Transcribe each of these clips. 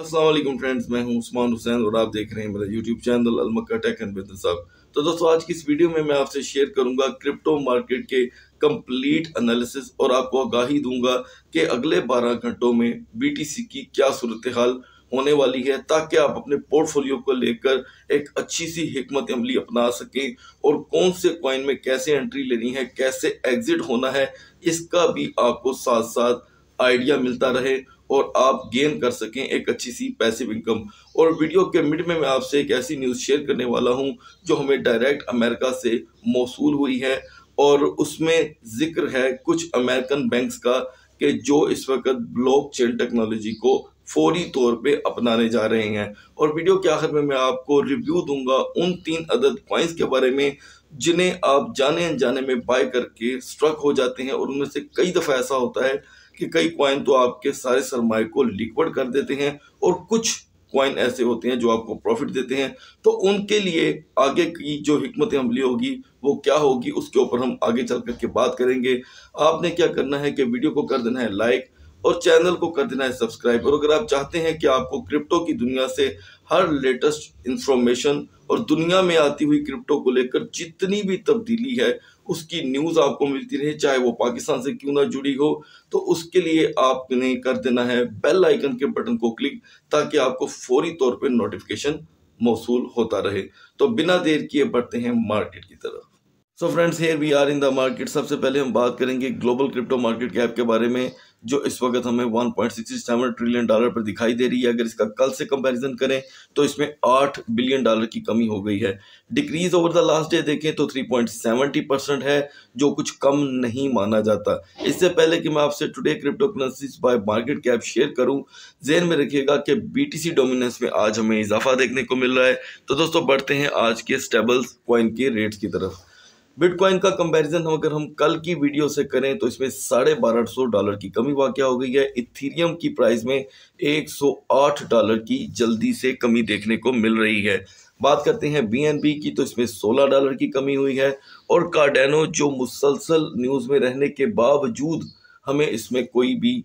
Aslam friends मैं हूं उस्मान हुसैन और आप देख रहे हैं मेरा YouTube चैनल अलमक्का टेक एंड बिजनेस हब तो दोस्तों आज की इस वीडियो में मैं आपसे शेयर करूंगा क्रिप्टो मार्केट के कंप्लीट एनालिसिस और आपको आगाही दूंगा कि अगले 12 घंटों में बीटीसी की क्या सूरत हाल होने वाली है ताकि आप अपने पोर्टफोलियो को लेकर एक अच्छी सी हमत अमली अपना सकें और कौन से क्वाइन में कैसे एंट्री लेनी है कैसे एग्जिट होना है इसका भी आपको साथ साथ आइडिया मिलता रहे और आप गेन कर सकें एक अच्छी सी पैसिव इनकम और वीडियो के मिड में मैं आपसे एक ऐसी न्यूज़ शेयर करने वाला हूं जो हमें डायरेक्ट अमेरिका से मौसू हुई है और उसमें जिक्र है कुछ अमेरिकन बैंक्स का कि जो इस वक्त ब्लॉकचेन टेक्नोलॉजी को फौरी तौर पे अपनाने जा रहे हैं और वीडियो के आखिर में मैं आपको रिव्यू दूंगा उन तीन अदद पॉइंट्स के बारे में जिन्हें आप जाने अनजाने में बाय करके स्ट्रक हो जाते हैं और उनमें से कई दफ़ा ऐसा होता है कि कई क्वाइन तो आपके सारे सरमाए को लिक्विड कर देते हैं और कुछ क्वाइन ऐसे होते हैं जो आपको प्रॉफिट देते हैं तो उनके लिए आगे की जो हमत अमली होगी वो क्या होगी उसके ऊपर हम आगे चल करके बात करेंगे आपने क्या करना है कि वीडियो को कर देना है लाइक और चैनल को कर देना है सब्सक्राइब और अगर आप चाहते हैं कि आपको क्रिप्टो की दुनिया से हर लेटेस्ट इंफॉर्मेशन और दुनिया में आती हुई क्रिप्टो को लेकर जितनी भी तब्दीली है उसकी न्यूज़ आपको मिलती रहे चाहे वो पाकिस्तान से क्यों ना जुड़ी हो तो उसके लिए आपने कर देना है बेल आइकन के बटन को क्लिक ताकि आपको फौरी तौर पर नोटिफिकेशन मौसू होता रहे तो बिना देर किए बढ़ते हैं मार्केट की तरफ so friends here we are in the market सबसे पहले हम बात करेंगे ग्लोबल क्रिप्टो मार्केट कैप के बारे में जो इस वक्त हमें 1.67 ट्रिलियन डॉलर पर दिखाई दे रही है अगर इसका कल से कंपैरिजन करें तो इसमें 8 बिलियन डॉलर की कमी हो गई है decrease over the last day देखें तो 3.70 परसेंट है जो कुछ कम नहीं माना जाता इससे पहले कि मैं आपसे today cryptocurrency by market cap share करूं जेन में रखिएगा कि बी डोमिनेंस में आज हमें इजाफा देखने को मिल रहा है तो दोस्तों बढ़ते हैं आज के स्टेबल्स कॉइन के रेट्स की तरफ बिटकॉइन का कंपैरिजन हम अगर हम कल की वीडियो से करें तो इसमें साढ़े बारह सौ डॉलर की कमी वाक़ हो गई है इथीरियम की प्राइस में एक सौ आठ डॉलर की जल्दी से कमी देखने को मिल रही है बात करते हैं बी की तो इसमें 16 डॉलर की कमी हुई है और कार्डेनो जो मुसलसल न्यूज़ में रहने के बावजूद हमें इसमें कोई भी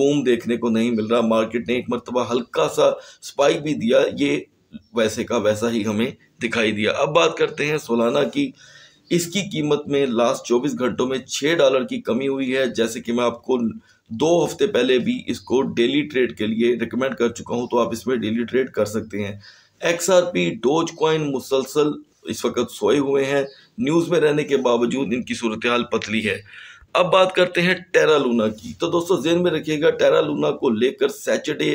बूम देखने को नहीं मिल रहा मार्केट ने एक मरतबा हल्का सा स्पाइक भी दिया ये वैसे का वैसा ही हमें दिखाई दिया अब बात करते हैं सोलाना की इसकी कीमत में लास्ट 24 घंटों में 6 डॉलर की कमी हुई है जैसे कि मैं आपको दो हफ्ते पहले भी इसको डेली ट्रेड के लिए रिकमेंड कर चुका हूं तो आप इसमें डेली ट्रेड कर सकते हैं X R P Dogecoin मुसलसल इस वक्त सोए हुए हैं न्यूज़ में रहने के बावजूद इनकी सूरत हाल पतली है अब बात करते हैं टेरा लूना की तो दोस्तों जेन में रखिएगा टेरा लूना को लेकर सैटरडे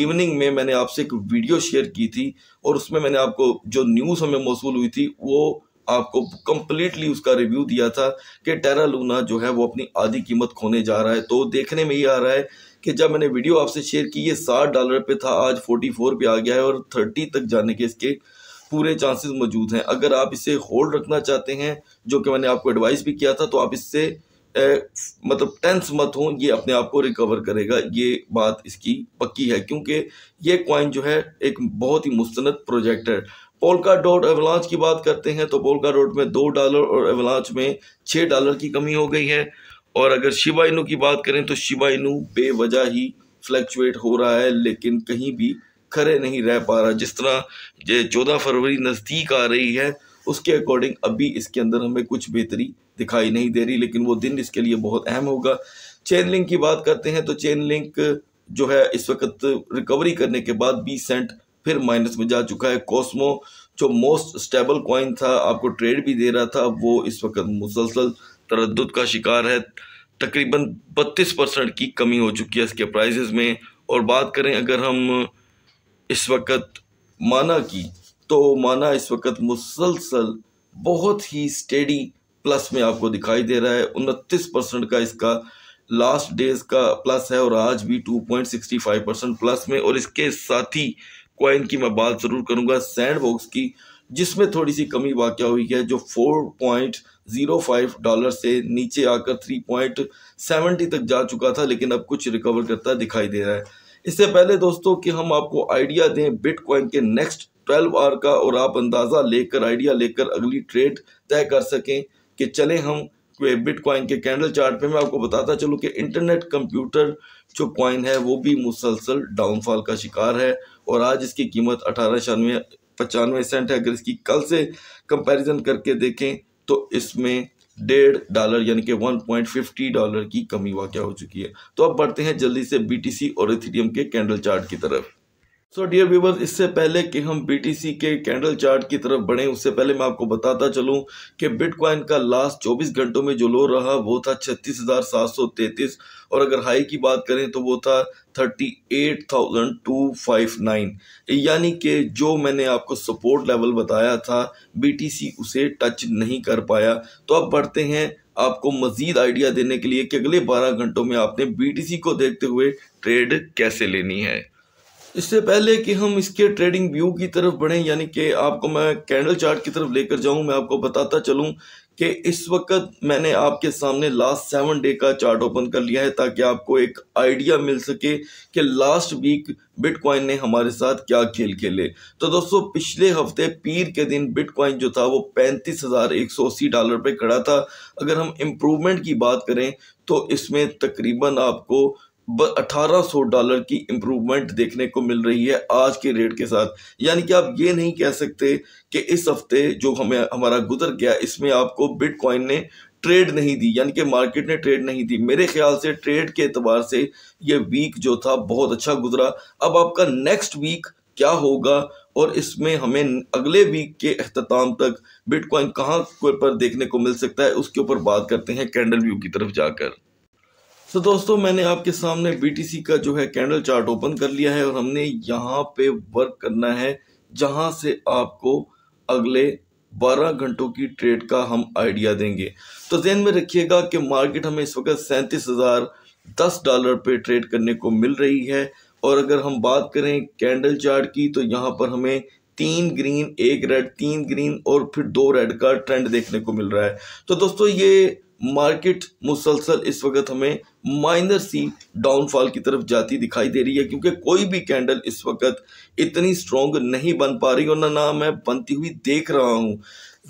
इवनिंग में मैंने आपसे एक वीडियो शेयर की थी और उसमें मैंने आपको जो न्यूज़ हमें मौसू हुई थी वो आपको कंप्लीटली उसका रिव्यू दिया था कि टेरा लूना जो है वो अपनी आधी कीमत खोने जा रहा है तो देखने में ही आ रहा है कि जब मैंने वीडियो आपसे शेयर की ये साठ डॉलर पे था आज फोर्टी फोर पे आ गया है और थर्टी तक जाने के इसके पूरे चांसेस मौजूद हैं अगर आप इसे होल्ड रखना चाहते हैं जो कि मैंने आपको एडवाइस भी किया था तो आप इससे ए, मतलब टेंस मत हो ये अपने आप को रिकवर करेगा ये बात इसकी पक्की है क्योंकि ये क्वाइन जो है एक बहुत ही मुस्त प्रोजेक्ट है पोलका डॉट एवलांच की बात करते हैं तो पोलका डॉट में दो डॉलर और एवलांच में छः डॉलर की कमी हो गई है और अगर शिबा इनू की बात करें तो शिबा इनू बेवजह ही फ्लैक्चुएट हो रहा है लेकिन कहीं भी खड़े नहीं रह पा रहा जिस तरह ये चौदह फरवरी नज़दीक आ रही है उसके अकॉर्डिंग अभी इसके अंदर हमें कुछ बेहतरी दिखाई नहीं दे रही लेकिन वो दिन इसके लिए बहुत अहम होगा चेन लिंक की बात करते हैं तो चेन लिंक जो है इस वक्त रिकवरी करने के बाद बीस सेंट फिर माइनस में जा चुका है कॉस्मो जो मोस्ट स्टेबल कॉइन था आपको ट्रेड भी दे रहा था वो इस वक्त मुसलसल तरद का शिकार है तकरीबन 32 परसेंट की कमी हो चुकी है इसके प्राइसेस में और बात करें अगर हम इस वक्त माना की तो माना इस वक्त मुसलसल बहुत ही स्टेडी प्लस में आपको दिखाई दे रहा है उनतीस परसेंट का इसका लास्ट डेज का प्लस है और आज भी 2.65 परसेंट प्लस में और इसके साथ ही कॉइन की मैं बात ज़रूर करूंगा सैंड बॉक्स की जिसमें थोड़ी सी कमी वाक़ हुई है जो four point zero five dollar से नीचे आकर थ्री पॉइंट सेवेंटी तक जा चुका था लेकिन अब कुछ रिकवर करता दिखाई दे रहा है इससे पहले दोस्तों कि हम आपको आइडिया दें बिटकॉइन के नेक्स्ट ट्वेल्व आवर का और आप अंदाज़ा लेकर आइडिया लेकर अगली ट्रेड तय कर सकें कि चले हम बिटकॉइन के कैंडल चार्ट पे मैं आपको बताता चलूँ कि इंटरनेट कंप्यूटर जो कॉइन है वो भी मुसलसल डाउनफॉल का शिकार है और आज इसकी कीमत अठारह छियानवे पचानवे सेंट है अगर इसकी कल से कंपैरिजन करके देखें तो इसमें डेढ़ डॉलर यानी कि वन पॉइंट फिफ्टी डॉलर की कमी वाक़ हो चुकी है तो अब बढ़ते हैं जल्दी से बी और इथेरियम के कैंडल चार्ट की तरफ सो डियर व्यूवर्स इससे पहले कि हम बीटीसी के कैंडल चार्ट की तरफ बढ़े उससे पहले मैं आपको बताता चलूं कि बिटकॉइन का लास्ट 24 घंटों में जो लो रहा वो था 36,733 और अगर हाई की बात करें तो वो था thirty eight thousand two five nine यानी कि जो मैंने आपको सपोर्ट लेवल बताया था बी उसे टच नहीं कर पाया तो अब बढ़ते हैं आपको मज़ीद आइडिया देने के लिए कि अगले बारह घंटों में आपने बी को देखते हुए ट्रेड कैसे लेनी है इससे पहले कि हम इसके ट्रेडिंग व्यू की तरफ बढ़ें यानी कि आपको मैं कैंडल चार्ट की तरफ लेकर जाऊं मैं आपको बताता चलूं कि इस वक्त मैंने आपके सामने लास्ट सेवन डे का चार्ट ओपन कर लिया है ताकि आपको एक आइडिया मिल सके कि लास्ट वीक बिटकॉइन ने हमारे साथ क्या खेल खेले तो दोस्तों पिछले हफ्ते पीर के दिन बिटकॉइन जो था वो पैंतीस हज़ार एक सौ अस्सी डॉलर पे खड़ा था अगर हम इम्प्रूवमेंट की बात करें तो इसमें तकरीबन आपको 1800 डॉलर की इम्प्रूवमेंट देखने को मिल रही है आज के रेट के साथ यानी कि आप ये नहीं कह सकते कि इस हफ्ते जो हमें हमारा गुजर गया इसमें आपको बिटकॉइन ने ट्रेड नहीं दी यानी कि मार्केट ने ट्रेड नहीं दी मेरे ख्याल से ट्रेड के अतबार से ये वीक जो था बहुत अच्छा गुजरा अब आपका नेक्स्ट वीक क्या होगा और इसमें हमें अगले वीक के अख्ताम तक बिटकॉइन कहाँ पर देखने को मिल सकता है उसके ऊपर बात करते हैं कैंडल व्यू की तरफ जाकर तो दोस्तों मैंने आपके सामने बीटीसी का जो है कैंडल चार्ट ओपन कर लिया है और हमने यहाँ पे वर्क करना है जहाँ से आपको अगले 12 घंटों की ट्रेड का हम आइडिया देंगे तो जहन में रखिएगा कि मार्केट हमें इस वक्त सैंतीस हज़ार दस डॉलर पे ट्रेड करने को मिल रही है और अगर हम बात करें कैंडल चार्ट की तो यहाँ पर हमें तीन ग्रीन एक रेड तीन ग्रीन और फिर दो रेड का ट्रेंड देखने को मिल रहा है तो दोस्तों ये मार्केट मुसलसल इस वक्त हमें माइनर सी डाउनफॉल की तरफ जाती दिखाई दे रही है क्योंकि कोई भी कैंडल इस वक्त इतनी स्ट्रॉन्ग नहीं बन पा रही और ना, ना मैं बनती हुई देख रहा हूँ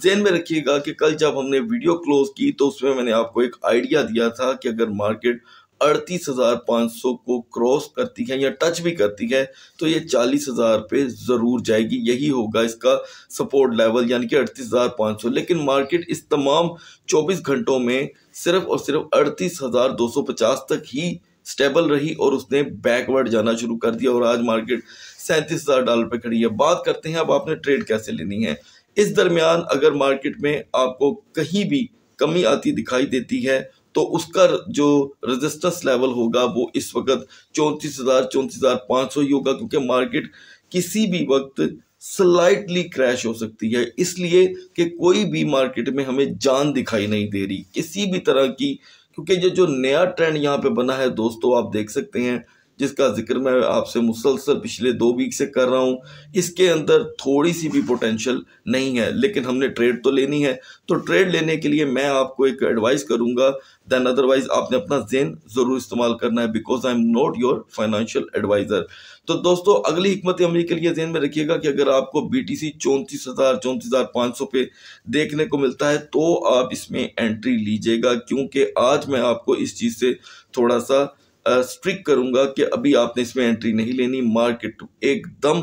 जेन में रखिएगा कि कल जब हमने वीडियो क्लोज की तो उसमें मैंने आपको एक आइडिया दिया था कि अगर मार्केट अड़तीस हज़ार पाँच सौ को क्रॉस करती है या टच भी करती है तो ये चालीस हज़ार पे ज़रूर जाएगी यही होगा इसका सपोर्ट लेवल यानी कि अड़तीस हज़ार पाँच सौ लेकिन मार्केट इस तमाम चौबीस घंटों में सिर्फ और सिर्फ अड़तीस हज़ार दो सौ पचास तक ही स्टेबल रही और उसने बैकवर्ड जाना शुरू कर दिया और आज मार्केट सैंतीस हज़ार डॉलर पर खड़ी है बात करते हैं अब आपने ट्रेड कैसे लेनी है इस दरमियान अगर मार्केट में आपको कहीं भी कमी आती दिखाई देती है तो उसका जो रजिस्टेंस लेवल होगा वो इस वक्त चौंतीस हज़ार चौंतीस हज़ार पाँच सौ ही होगा क्योंकि मार्केट किसी भी वक्त स्लाइटली क्रैश हो सकती है इसलिए कि कोई भी मार्केट में हमें जान दिखाई नहीं दे रही किसी भी तरह की क्योंकि ये जो, जो नया ट्रेंड यहाँ पे बना है दोस्तों आप देख सकते हैं जिसका जिक्र मैं आपसे मुसलसल पिछले दो वीक से कर रहा हूँ इसके अंदर थोड़ी सी भी पोटेंशियल नहीं है लेकिन हमने ट्रेड तो लेनी है तो ट्रेड लेने के लिए मैं आपको एक एडवाइस करूँगा दैन अदरवाइज आपने अपना जेन ज़रूर इस्तेमाल करना है because I am not your financial adviser तो दोस्तों अगली हमत अमली के लिए जेन में रखिएगा कि अगर आपको बी टी सी चौंतीस हज़ार चौंतीस हज़ार पाँच सौ पे देखने को मिलता है तो आप इसमें एंट्री लीजिएगा क्योंकि आज मैं आपको इस चीज़ से थोड़ा सा स्ट्रिक करूंगा कि अभी आपने इसमें एंट्री नहीं लेनी मार्केट एकदम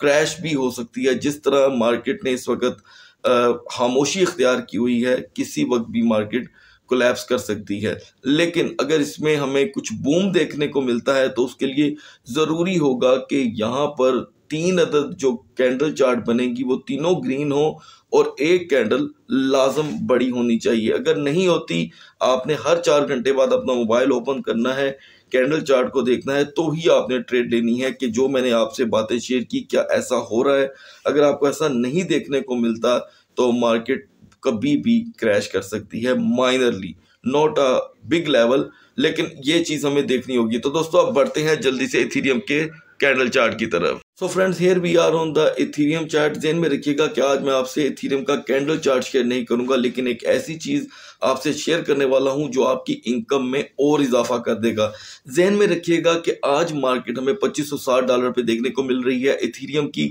क्रैश भी हो सकती है जिस तरह मार्केट ने इस वक्त खामोशी इख्तियार की हुई है किसी वक्त भी मार्केट कोलैप्स कर सकती है लेकिन अगर इसमें हमें कुछ बूम देखने को मिलता है तो उसके लिए ज़रूरी होगा कि यहाँ पर तीन अदद जो कैंडल चार्ट बनेगी वो तीनों ग्रीन हो और एक कैंडल लाजम बड़ी होनी चाहिए अगर नहीं होती आपने हर चार घंटे बाद अपना मोबाइल ओपन करना है कैंडल चार्ट को देखना है तो ही आपने ट्रेड लेनी है कि जो मैंने आपसे बातें शेयर की क्या ऐसा हो रहा है अगर आपको ऐसा नहीं देखने को मिलता तो मार्केट कभी भी क्रैश कर सकती है minorly not a big level लेकिन ये चीज़ हमें देखनी होगी तो दोस्तों आप बढ़ते हैं जल्दी से इथीरियम के कैंडल चार्ट की तरफ so friends here we are on the Ethereum chart जेन में रखिएगा कि आज मैं आपसे इथीरियम का कैंडल चार्ट शेयर नहीं करूंगा लेकिन एक ऐसी चीज़ आपसे शेयर करने वाला हूं जो आपकी इनकम में और इजाफा कर देगा जहन में रखिएगा कि आज मार्केट हमें 2560 डॉलर पे देखने को मिल रही है इथेरियम की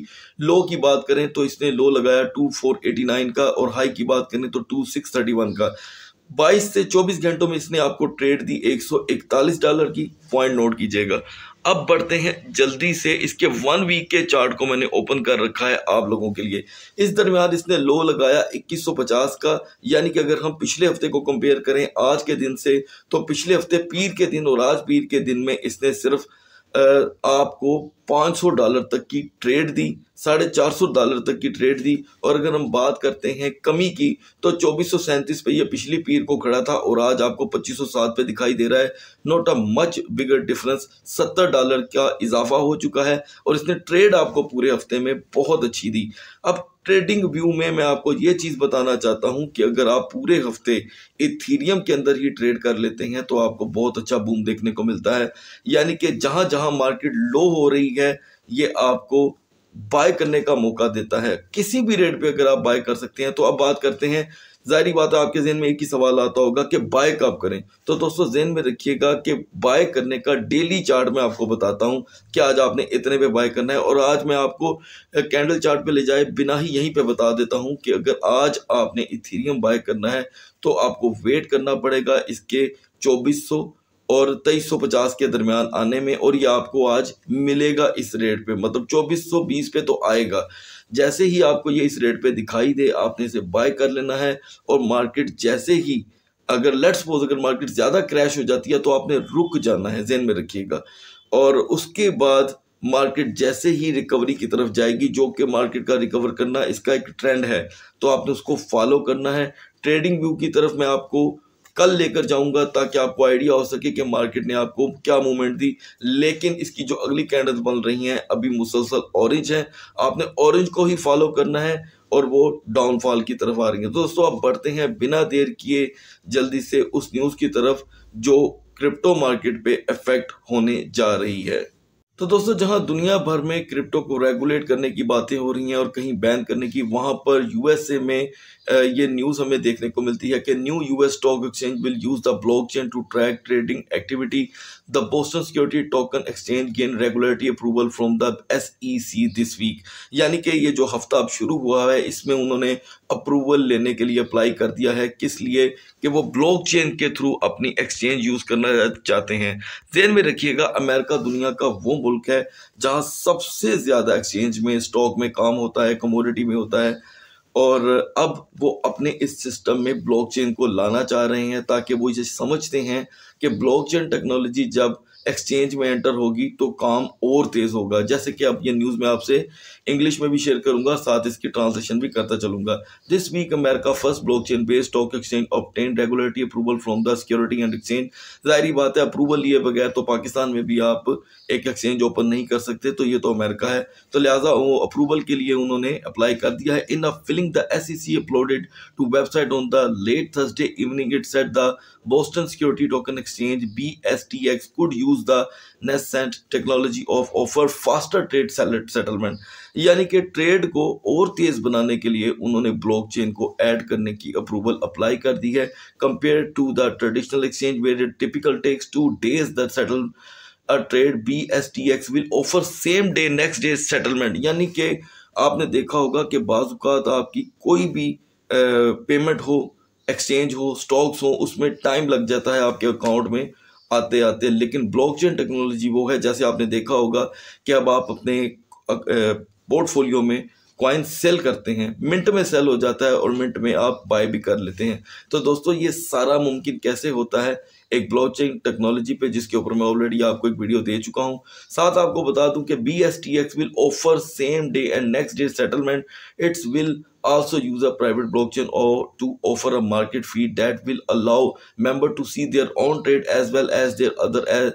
लो की बात करें तो इसने लो लगाया 2489 का और हाई की बात करें तो 2631 का 22 से 24 घंटों में इसने आपको ट्रेड दी 141 डॉलर की पॉइंट नोट कीजिएगा अब बढ़ते हैं जल्दी से इसके वन वीक के चार्ट को मैंने ओपन कर रखा है आप लोगों के लिए इस दरमियान इसने लो लगाया 2150 का यानी कि अगर हम पिछले हफ्ते को कंपेयर करें आज के दिन से तो पिछले हफ्ते पीर के दिन और आज पीर के दिन में इसने सिर्फ आपको 500 डॉलर तक की ट्रेड दी साढ़े चार सौ डॉलर तक की ट्रेड दी और अगर हम बात करते हैं कमी की तो चौबीस सौ सैंतीस पे ये पिछली पीर को खड़ा था और आज आपको पच्चीस सौ सात पे दिखाई दे रहा है not a much bigger difference सत्तर डॉलर का इजाफा हो चुका है और इसने ट्रेड आपको पूरे हफ्ते में बहुत अच्छी दी अब ट्रेडिंग व्यू में मैं आपको ये चीज़ बताना चाहता हूँ कि अगर आप पूरे हफ्ते इथीरियम के अंदर ही ट्रेड कर लेते हैं तो आपको बहुत अच्छा बूम देखने को मिलता है यानी कि जहाँ जहाँ मार्केट लो हो रही है ये आपको बाय करने का मौका देता है किसी भी रेट पे अगर आप बाय कर सकते हैं तो अब बात करते हैं जाहिर बात है आपके जहन में एक ही सवाल आता होगा कि बाय कब करें तो दोस्तों जहन में रखिएगा कि बाय करने का डेली चार्ट मैं आपको बताता हूं कि आज आपने इतने पे बाय करना है और आज मैं आपको कैंडल चार्ट पे ले जाए बिना ही यहीं पे बता देता हूं कि अगर आज आपने इथीरियम बाय करना है तो आपको वेट करना पड़ेगा इसके चौबीस और पचास के दरमियान आने में और ये आपको आज मिलेगा इस रेट पे मतलब बीस पे तो आएगा जैसे ही आपको ये इस रेट पे दिखाई दे आपने इसे बाय कर लेना है और मार्केट जैसे ही अगर लेट्स सपोज अगर मार्केट ज़्यादा क्रैश हो जाती है तो आपने रुक जाना है जेन में रखिएगा और उसके बाद मार्केट जैसे ही रिकवरी की तरफ जाएगी जो कि मार्केट का रिकवर करना इसका एक ट्रेंड है तो आपने उसको फॉलो करना है ट्रेडिंग व्यू की तरफ मैं आपको कल लेकर जाऊंगा ताकि आपको आइडिया हो सके कि मार्केट ने आपको क्या मूवमेंट दी लेकिन इसकी जो अगली कैंडल्स बन रही हैं अभी मुसलसल ऑरेंज है आपने ऑरेंज को ही फॉलो करना है और वो डाउनफॉल की तरफ आ रही है दोस्तों आप बढ़ते हैं बिना देर किए जल्दी से उस न्यूज़ की तरफ जो क्रिप्टो मार्केट पे इफेक्ट होने जा रही है तो दोस्तों जहां दुनिया भर में क्रिप्टो को रेगुलेट करने की बातें हो रही हैं और कहीं बैन करने की वहां पर यूएसए में ये न्यूज़ हमें देखने को मिलती है कि new US stock exchange will use the blockchain to track trading activity The Boston Security Token Exchange approval regulatory approval from the SEC this week. यानी कि ये जो हफ्ता अब शुरू हुआ है इसमें उन्होंने अप्रूवल लेने के लिए अप्लाई कर दिया है किस लिए कि वो ब्लॉक चेन के थ्रू अपनी एक्सचेंज यूज़ करना चाहते हैं ध्यान में रखिएगा अमेरिका दुनिया का वो मुल्क है जहाँ सबसे ज़्यादा एक्सचेंज में स्टॉक में काम होता है कमोडिटी में होता है और अब वो अपने इस सिस्टम में ब्लॉकचेन को लाना चाह रहे हैं ताकि वो ये समझते हैं कि ब्लॉकचेन टेक्नोलॉजी जब एक्सचेंज में एंटर होगी तो काम और तेज़ होगा जैसे कि अब ये न्यूज़ में आपसे इंग्लिश में भी शेयर करूंगा साथ इसकी ट्रांसलेशन भी करता चलूंगा this week America first blockchain based stock exchange obtain regulatory approval from the security and exchange जाहिर बात है अप्रूवल लिए बगैर तो पाकिस्तान में भी आप एक एक्सचेंज ओपन नहीं कर सकते तो ये तो अमेरिका है तो लिहाजा वो अप्रूवल के लिए उन्होंने अप्लाई कर दिया है in a filing the S C uploaded to website on the late Thursday evening it set the Boston Security Token Exchange BSTX could use the nascent technology of offer faster trade settlement यानी कि trade को और तेज बनाने के लिए उन्होंने blockchain को add करने की अप्रूवल अप्लाई कर दी है compare to the traditional exchange where it typical takes two days the settle a trade B S T X will offer same day next day settlement यानी कि आपने देखा होगा कि बाजूकात आपकी कोई भी पेमेंट हो एक्सचेंज हो स्टॉक्स हो उसमें टाइम लग जाता है आपके अकाउंट में आते आते लेकिन ब्लॉकचेन टेक्नोलॉजी वो है जैसे आपने देखा होगा कि अब आप अपने पोर्टफोलियो में क्वाइन सेल करते हैं मिनट में सेल हो जाता है और मिनट में आप बाय भी कर लेते हैं तो दोस्तों ये सारा मुमकिन कैसे होता है एक ब्लॉचिंग टेक्नोलॉजी पे जिसके ऊपर मैं ऑलरेडी आपको एक वीडियो दे चुका हूँ साथ आपको बता दूं कि B S T X will offer same day and next day settlement it's will also use a private blockchain और to offer a market fee that will allow member to see their own trade as well as their other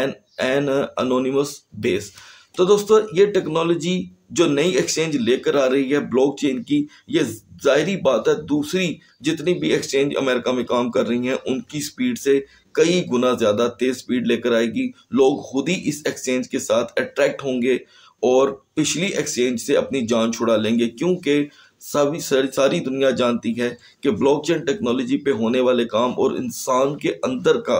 an an anonymous base तो दोस्तों ये technology जो नई exchange लेकर आ रही है blockchain की ये जाहरी बात है दूसरी जितनी भी एक्सचेंज अमेरिका में काम कर रही हैं उनकी स्पीड से कई गुना ज़्यादा तेज़ स्पीड लेकर आएगी लोग खुद ही इस एक्सचेंज के साथ अट्रैक्ट होंगे और पिछली एक्सचेंज से अपनी जान छुड़ा लेंगे क्योंकि सभी सारी दुनिया जानती है कि ब्लॉकचेन टेक्नोलॉजी पे होने वाले काम और इंसान के अंदर का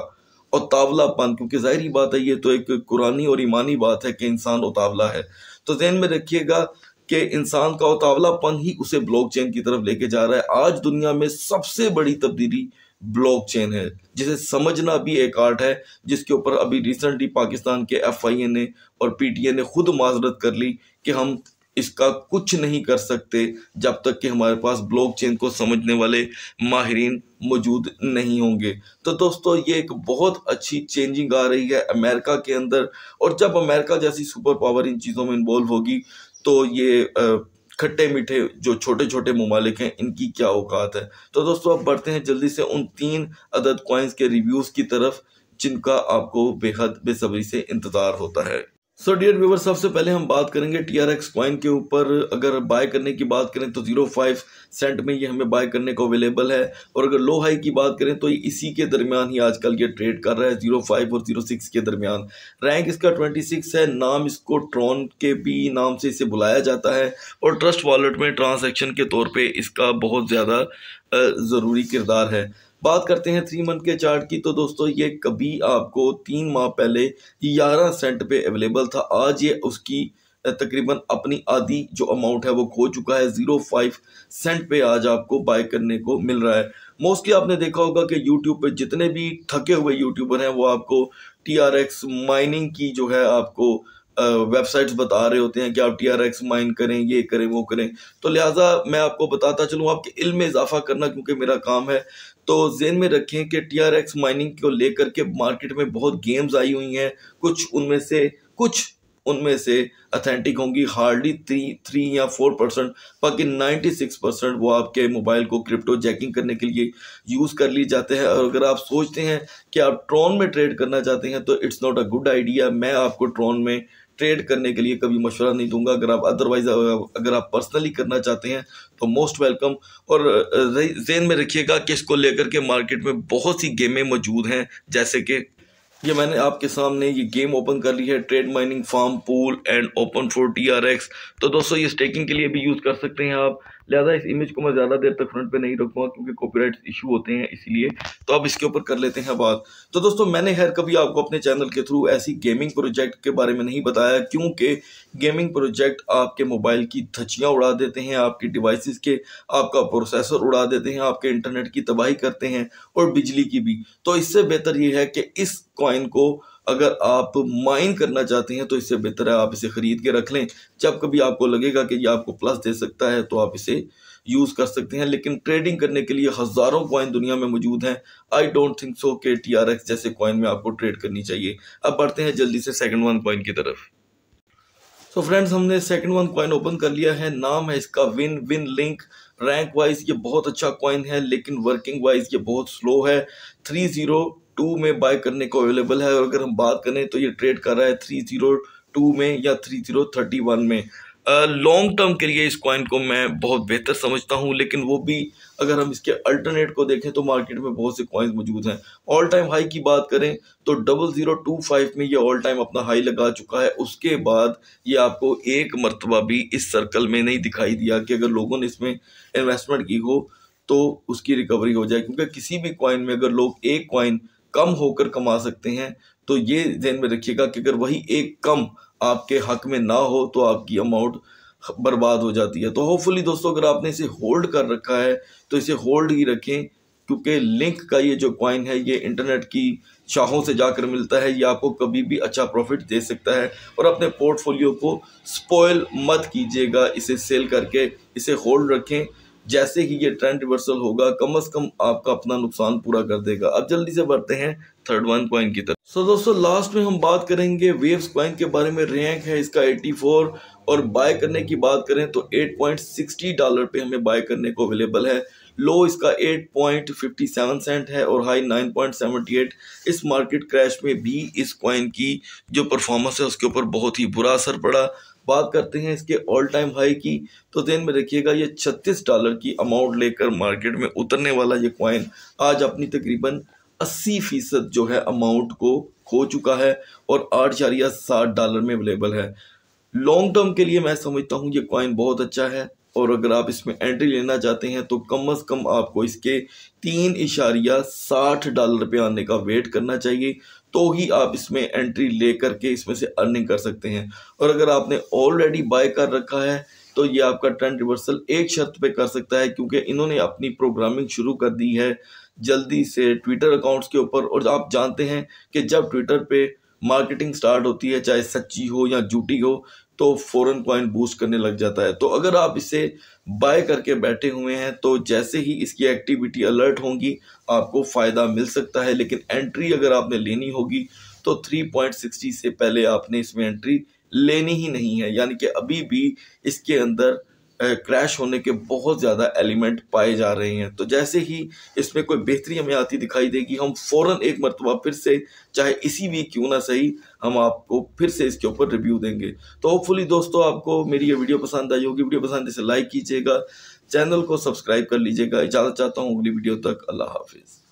उतावलापन क्योंकि जाहरी बात है ये तो एक कुरानी और ईमानी बात है कि इंसान उतावला है तो जहन में रखिएगा कि इंसान का उतावलापन ही उसे ब्लॉकचेन की तरफ लेके जा रहा है आज दुनिया में सबसे बड़ी तब्दीली ब्लॉकचेन है जिसे समझना भी एक आर्ट है जिसके ऊपर अभी रिसेंटली पाकिस्तान के एफ ने और पी ने खुद माजरत कर ली कि हम इसका कुछ नहीं कर सकते जब तक कि हमारे पास ब्लॉकचेन को समझने वाले माहरीन मौजूद नहीं होंगे तो दोस्तों ये एक बहुत अच्छी चेंजिंग आ रही है अमेरिका के अंदर और जब अमेरिका जैसी सुपर पावर इन चीज़ों में इन्वॉल्व होगी तो ये आ, खट्टे मीठे जो छोटे छोटे ममालिक हैं इनकी क्या औकात है तो दोस्तों अब बढ़ते हैं जल्दी से उन तीन अदद क्वाइंस के रिव्यूज़ की तरफ जिनका आपको बेहद बेसब्री से इंतज़ार होता है सर डियर व्यूवर सबसे पहले हम बात करेंगे टीआरएक्स एक्स कॉइन के ऊपर अगर बाय करने की बात करें तो जीरो फाइव सेंट में ये हमें बाय करने को अवेलेबल है और अगर लो हाई की बात करें तो इसी के दरमियान ही आजकल ये ट्रेड कर रहा है जीरो फाइव और जीरो सिक्स के दरमियान रैंक इसका ट्वेंटी सिक्स है नाम इसको ट्रॉन के भी नाम से इसे बुलाया जाता है और ट्रस्ट वॉलेट में ट्रांसेक्शन के तौर पर इसका बहुत ज़्यादा ज़रूरी किरदार है बात करते हैं थ्री मंथ के चार्ट की तो दोस्तों ये कभी आपको तीन माह पहले ग्यारह सेंट पे अवेलेबल था आज ये उसकी तकरीबन अपनी आधी जो अमाउंट है वो खो चुका है ज़ीरो फाइव सेंट पे आज आपको बाय करने को मिल रहा है मोस्टली आपने देखा होगा कि यूट्यूब पे जितने भी थके हुए यूट्यूबर हैं वो आपको टी आर एक्स माइनिंग की जो है आपको वेबसाइट्स बता रहे होते हैं कि आप टी आर एक्स माइन करें ये करें वो करें तो लिहाजा मैं आपको बताता चलूँ आपके इल में इजाफा करना क्योंकि मेरा काम है तो जेन में रखें कि टी आर एक्स माइनिंग को लेकर के मार्केट में बहुत गेम्स आई हुई हैं कुछ उनमें से कुछ उनमें से अथेंटिक होंगी हार्डली थ्री थ्री या फोर परसेंट बाकी नाइन्टी सिक्स परसेंट वो आपके मोबाइल को क्रिप्टो जैकिंग करने के लिए यूज़ कर लिए जाते हैं और अगर आप सोचते हैं कि आप ट्रॉन में ट्रेड करना चाहते हैं तो it's not a good idea मैं आपको ट्रॉन में ट्रेड करने के लिए कभी मशवरा नहीं दूंगा अगर आप अदरवाइज अगर आप पर्सनली करना चाहते हैं तो मोस्ट वेलकम और जेन में रखिएगा कि इसको लेकर के मार्केट में बहुत सी गेमें मौजूद हैं जैसे कि ये मैंने आपके सामने ये गेम ओपन कर ली है trade mining farm pool and open four T तो दोस्तों ये स्टेकिंग के लिए भी यूज़ कर सकते हैं आप लिहाजा इस इमेज को मैं ज़्यादा देर तक फ्रंट पे नहीं रखूँगा क्योंकि कॉपीराइट इशू होते हैं इसलिए तो अब इसके ऊपर कर लेते हैं बात तो दोस्तों मैंने खैर कभी आपको अपने चैनल के थ्रू ऐसी गेमिंग प्रोजेक्ट के बारे में नहीं बताया क्योंकि गेमिंग प्रोजेक्ट आपके मोबाइल की धचियाँ उड़ा देते हैं आपकी डिवाइसेस के आपका प्रोसेसर उड़ा देते हैं आपके इंटरनेट की तबाही करते हैं और बिजली की भी तो इससे बेहतर ये है कि इस कॉइन को अगर आप माइन करना चाहते हैं तो इससे बेहतर है आप इसे ख़रीद के रख लें जब कभी आपको लगेगा कि ये आपको प्लस दे सकता है तो आप इसे यूज़ कर सकते हैं लेकिन ट्रेडिंग करने के लिए हज़ारों कॉइन दुनिया में मौजूद हैं आई डोंट थिंक सो के टी आर एक्स जैसे कॉइन में आपको ट्रेड करनी चाहिए अब बढ़ते हैं जल्दी से सेकेंड वन कॉइन की तरफ सो so फ्रेंड्स हमने सेकंड वन कॉइन ओपन कर लिया है नाम है इसका win win link rank wise ये बहुत अच्छा कॉइन है लेकिन वर्किंग वाइज ये बहुत स्लो है थ्री जीरो टू में बाय करने को अवेलेबल है और अगर हम बात करें तो ये ट्रेड कर रहा है थ्री जीरो टू में या थ्री जीरो थर्टी वन में लॉन्ग टर्म के लिए इस कॉइन को मैं बहुत बेहतर समझता हूँ लेकिन वो भी अगर हम इसके अल्टरनेट को देखें तो मार्केट में बहुत से कॉइन्स मौजूद हैं ऑल टाइम हाई की बात करें तो डबल ज़ीरो टू फाइव में ये ऑल टाइम अपना हाई लगा चुका है उसके बाद ये आपको एक मरतबा भी इस सर्कल में नहीं दिखाई दिया कि अगर लोगों ने इसमें इन्वेस्टमेंट की हो तो उसकी रिकवरी हो जाए क्योंकि किसी भी कॉइन में अगर लोग एक कॉइन कम होकर कमा सकते हैं तो ये जहन में रखिएगा कि अगर वही एक कम आपके हक में ना हो तो आपकी अमाउंट बर्बाद हो जाती है तो होपफुली दोस्तों अगर आपने इसे होल्ड कर रखा है तो इसे होल्ड ही रखें क्योंकि लिंक का ये जो कॉइन है ये इंटरनेट की शाहों से जाकर मिलता है ये आपको कभी भी अच्छा प्रॉफिट दे सकता है और अपने पोर्टफोलियो को स्पॉयल मत कीजिएगा इसे सेल करके इसे होल्ड रखें जैसे ही ये ट्रेंड रिवर्सल होगा कम से कम आपका अपना नुकसान पूरा कर देगा अब जल्दी से बढ़ते हैं थर्ड वन कॉइन की तरफ सो दोस्तों लास्ट में हम बात करेंगे वेव्स क्वाइन के बारे में रैंक है इसका 84 और बाय करने की बात करें तो 8.60 डॉलर पे हमें बाय करने को अवेलेबल है लो इसका 8.57 सेंट है और हाई 9.78 इस मार्केट क्रैश में भी इस क्वाइन की जो परफॉर्मेंस है उसके ऊपर बहुत ही बुरा असर पड़ा बात करते हैं इसके ऑल टाइम हाई की तो देन में रखिएगा ये 36 डॉलर की अमाउंट लेकर मार्केट में उतरने वाला ये क्वाइन आज अपनी तकरीबन 80 फीसद जो है अमाउंट को खो चुका है और आठ जारिया साठ डॉलर में अवेलेबल है लॉन्ग टर्म के लिए मैं समझता हूँ ये क्वाइन बहुत अच्छा है और अगर आप इसमें एंट्री लेना चाहते हैं तो कम अज़ कम आपको इसके तीन इशारिया साठ डॉलर पे आने का वेट करना चाहिए तो ही आप इसमें एंट्री ले करके इसमें से अर्निंग कर सकते हैं और अगर आपने ऑलरेडी बाय कर रखा है तो ये आपका ट्रेंड रिवर्सल एक शर्त पे कर सकता है क्योंकि इन्होंने अपनी प्रोग्रामिंग शुरू कर दी है जल्दी से ट्विटर अकाउंट्स के ऊपर और आप जानते हैं कि जब ट्विटर पे मार्केटिंग स्टार्ट होती है चाहे सच्ची हो या झूठी हो तो फ़ोरन पॉइंट बूस्ट करने लग जाता है तो अगर आप इसे बाय करके बैठे हुए हैं तो जैसे ही इसकी एक्टिविटी अलर्ट होगी आपको फ़ायदा मिल सकता है लेकिन एंट्री अगर आपने लेनी होगी तो 3.60 से पहले आपने इसमें एंट्री लेनी ही नहीं है यानी कि अभी भी इसके अंदर क्रैश होने के बहुत ज़्यादा एलिमेंट पाए जा रहे हैं तो जैसे ही इसमें कोई बेहतरी हमें आती दिखाई देगी हम फ़ौर एक मरतबा फिर से चाहे इसी वीक क्यों ना सही हम आपको फिर से इसके ऊपर रिव्यू देंगे तो होपफुली दोस्तों आपको मेरी ये वीडियो पसंद आई होगी वीडियो पसंद इसे लाइक कीजिएगा चैनल को सब्सक्राइब कर लीजिएगा इजाज़त चाहता हूँ अगली वीडियो तक अल्लाह हाफिज़